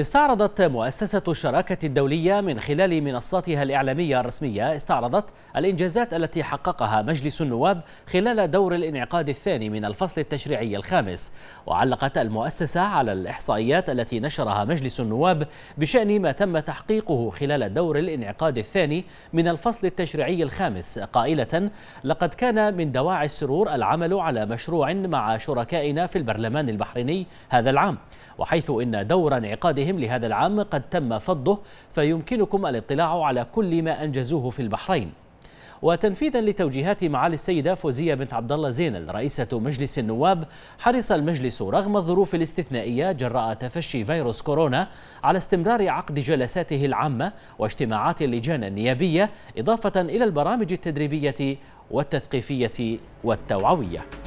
استعرضت مؤسسة الشراكة الدولية من خلال منصاتها الإعلامية الرسمية استعرضت الإنجازات التي حققها مجلس النواب خلال دور الانعقاد الثاني من الفصل التشريعي الخامس وعلقت المؤسسة على الإحصائيات التي نشرها مجلس النواب بشأن ما تم تحقيقه خلال دور الانعقاد الثاني من الفصل التشريعي الخامس قائلة لقد كان من دواعي السرور العمل على مشروع مع شركائنا في البرلمان البحريني هذا العام وحيث إن دور انعقاده أعمالهم لهذا العام قد تم فضه فيمكنكم الاطلاع على كل ما أنجزوه في البحرين وتنفيذا لتوجيهات معالي السيدة فوزية بنت عبد الله زينل رئيسة مجلس النواب حرص المجلس رغم الظروف الاستثنائية جراء تفشي فيروس كورونا على استمرار عقد جلساته العامة واجتماعات اللجان النيابية إضافة إلى البرامج التدريبية والتثقيفية والتوعوية